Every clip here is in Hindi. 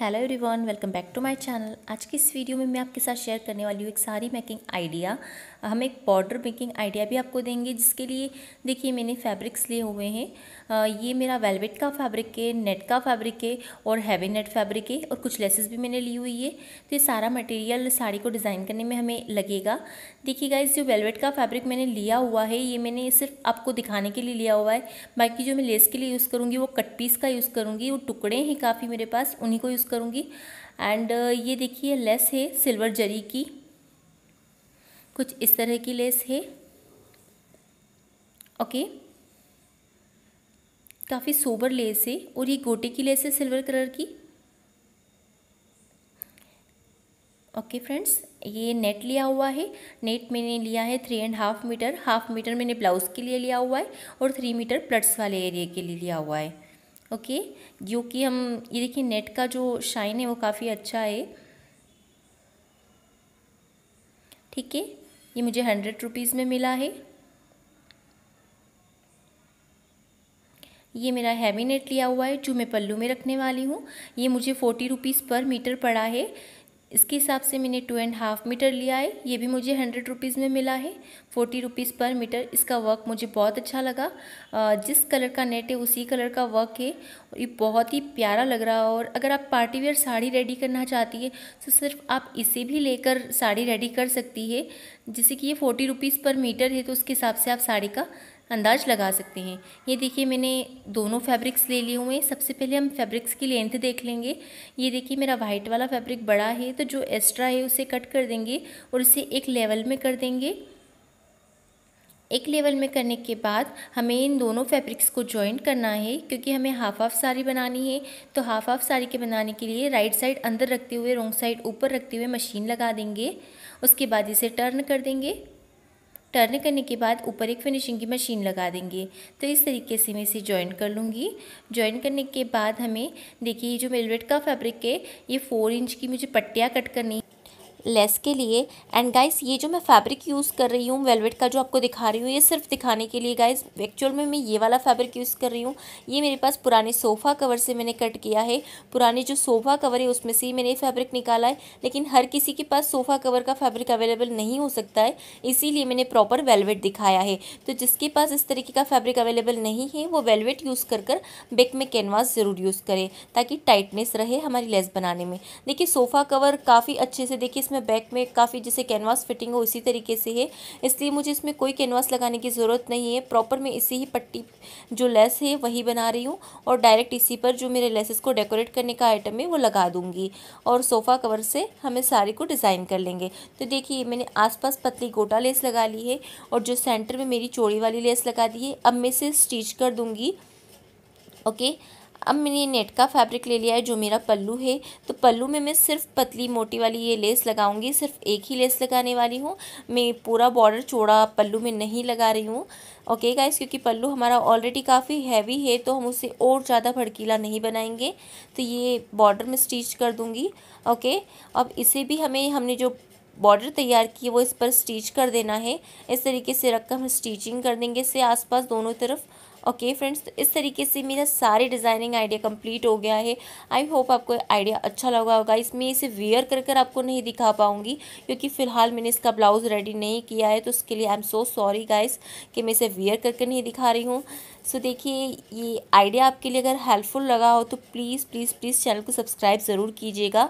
Hello everyone welcome back to my channel आज की इस वीडियो में मैं आपके साथ शेयर करने वाली हूँ एक सारी मेकिंग आइडिया हम एक बॉर्डर मेकिंग आइडिया भी आपको देंगे जिसके लिए देखिए मैंने फैब्रिक्स लिए हुए हैं ये मेरा वेलवेट का फैब्रिक है नेट का फैब्रिक है और हैवी नेट फैब्रिक है और कुछ लेसेस भी मैंने ली हुई है तो ये सारा मटेरियल साड़ी को डिज़ाइन करने में हमें लगेगा देखिए इस जो वेलवेट का फैब्रिक मैंने लिया हुआ है ये मैंने सिर्फ आपको दिखाने के लिए लिया हुआ है बाकी जो मैं लेस के लिए यूज़ करूँगी वो कट पीस का यूज़ करूँगी वो टुकड़े हैं काफ़ी मेरे पास उन्हीं को यूज़ करूँगी एंड uh, ये देखिए लेस है सिल्वर जरी की कुछ इस तरह की लेस है ओके काफ़ी सोबर लेस है और ये गोटे की लेस है सिल्वर कलर की ओके फ्रेंड्स ये नेट लिया हुआ है नेट मैंने लिया है three and half metre half metre मैंने ब्लाउज़ के लिए लिया हुआ है और थ्री मीटर प्लट्स वाले एरिया के लिए लिया हुआ है ओके जो कि हम ये देखिए नेट का जो शाइन है वो काफ़ी अच्छा है ठीक है ये मुझे हंड्रेड रुपीज़ में मिला है ये मेरा हैवी नेट लिया हुआ है जो मैं पल्लू में रखने वाली हूँ ये मुझे फोर्टी रुपीज़ पर मीटर पड़ा है इसके हिसाब से मैंने टू एंड हाफ मीटर लिया है ये भी मुझे हंड्रेड रुपीज़ में मिला है फोर्टी रुपीज़ पर मीटर इसका वर्क मुझे बहुत अच्छा लगा जिस कलर का नेट है उसी कलर का वर्क है ये बहुत ही प्यारा लग रहा है और अगर आप पार्टी वेयर साड़ी रेडी करना चाहती है तो सिर्फ आप इसे भी लेकर साड़ी रेडी कर सकती है जैसे कि ये फोर्टी रुपीज़ पर मीटर है तो उसके हिसाब से आप साड़ी का अंदाज़ लगा सकते हैं ये देखिए मैंने दोनों फैब्रिक्स ले लिए हुए हैं सबसे पहले हम फैब्रिक्स की लेंथ देख लेंगे ये देखिए मेरा वाइट वाला फैब्रिक बड़ा है तो जो एक्स्ट्रा है उसे कट कर देंगे और उसे एक लेवल में कर देंगे एक लेवल में करने के बाद हमें इन दोनों फैब्रिक्स को ज्वाइन करना है क्योंकि हमें हाफ हाफ साड़ी बनानी है तो हाफ हाफ साड़ी के बनाने के लिए राइट साइड अंदर रखते हुए रोंग साइड ऊपर रखते हुए मशीन लगा देंगे उसके बाद इसे टर्न कर देंगे टर्न करने के बाद ऊपर एक फिनिशिंग की मशीन लगा देंगे तो इस तरीके से मैं इसे ज्वाइन कर लूँगी ज्वाइन करने के बाद हमें देखिए जो मेलवेट का फैब्रिक है ये फोर इंच की मुझे पट्टियाँ कट करनी लेस के लिए एंड गाइस ये जो मैं फैब्रिक यूज़ कर रही हूँ वेलवेट का जो आपको दिखा रही हूँ ये सिर्फ दिखाने के लिए गाइस एक्चुअल में मैं ये वाला फैब्रिक यूज़ कर रही हूँ ये मेरे पास पुराने सोफ़ा कवर से मैंने कट किया है पुराने जो सोफ़ा कवर है उसमें से ही मैंने फैब्रिक निकाला है लेकिन हर किसी के पास सोफ़ा कवर का फैब्रिक अवेलेबल नहीं हो सकता है इसीलिए मैंने प्रॉपर वेलवेट दिखाया है तो जिसके पास इस तरीके का फैब्रिक अवेलेबल नहीं है वो वेलवेट यूज़ कर कर बेक में कैनवास ज़रूर यूज़ करें ताकि टाइटनेस रहे हमारी लेस बनाने में देखिए सोफ़ा कवर काफ़ी अच्छे से देखिए इसमें बैक में काफ़ी जैसे कैनवास फिटिंग हो उसी तरीके से है इसलिए मुझे इसमें कोई कैनवास लगाने की ज़रूरत नहीं है प्रॉपर मैं इसी ही पट्टी जो लेस है वही बना रही हूँ और डायरेक्ट इसी पर जो मेरे लेसेस को डेकोरेट करने का आइटम है वो लगा दूँगी और सोफ़ा कवर से हमें सारी को डिज़ाइन कर लेंगे तो देखिए मैंने आसपास पतली गोटा लेस लगा ली है और जो सेंटर में मेरी चोड़ी वाली लेस लगा दी है अब मैं इसे स्टिच कर दूँगी ओके okay? अब मैंने नेट का फैब्रिक ले लिया है जो मेरा पल्लू है तो पल्लू में मैं सिर्फ पतली मोटी वाली ये लेस लगाऊंगी सिर्फ एक ही लेस लगाने वाली हूँ मैं पूरा बॉर्डर चौड़ा पल्लू में नहीं लगा रही हूँ ओके गाइस क्योंकि पल्लू हमारा ऑलरेडी काफ़ी हैवी है तो हम उसे और ज़्यादा भड़कीला नहीं बनाएंगे तो ये बॉर्डर में स्टिच कर दूँगी ओके अब इसे भी हमें हमने जो बॉर्डर तैयार की वो इस पर स्टिच कर देना है इस तरीके से रख कर हम स्टिचिंग कर देंगे इससे आसपास दोनों तरफ ओके okay, फ्रेंड्स तो इस तरीके से मेरा सारे डिज़ाइनिंग आइडिया कंप्लीट हो गया है आई होप आपको आइडिया अच्छा लगा होगा इसमें इसे वेयर कर कर आपको नहीं दिखा पाऊँगी क्योंकि फ़िलहाल मैंने इसका ब्लाउज़ रेडी नहीं किया है तो उसके लिए I am so sorry guys कि मैं इसे वेयर करके नहीं दिखा रही हूँ सो so, देखिए ये आइडिया आपके लिए अगर हेल्पफुल लगा हो तो प्लीज़ प्लीज़ प्लीज़ चैनल को सब्सक्राइब ज़रूर कीजिएगा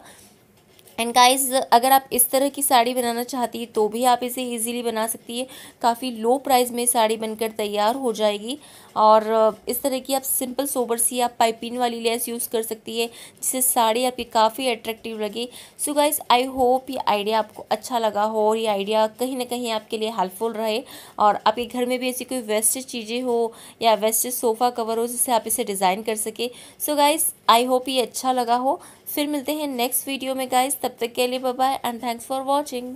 एंड गाइस अगर आप इस तरह की साड़ी बनाना चाहती है तो भी आप इसे इजीली बना सकती है काफ़ी लो प्राइस में साड़ी बनकर तैयार हो जाएगी और इस तरह की आप सिंपल सोबर सी आप पाइपिन वाली लेस यूज़ कर सकती है जिससे साड़ी आपकी काफ़ी अट्रैक्टिव लगे सो गाइस आई होप ये आइडिया आपको अच्छा लगा हो और ये आइडिया कहीं ना कहीं आपके लिए हेल्पफुल रहे और आपके घर में भी ऐसी कोई वेस्टेज चीज़ें हो या वेस्टेज सोफ़ा कवर हो जिससे आप इसे डिज़ाइन कर सके सो गाइज़ आई होप ये अच्छा लगा हो फिर मिलते हैं नेक्स्ट वीडियो में गाइज़ तब Tab tak ke bye bye and thanks for watching.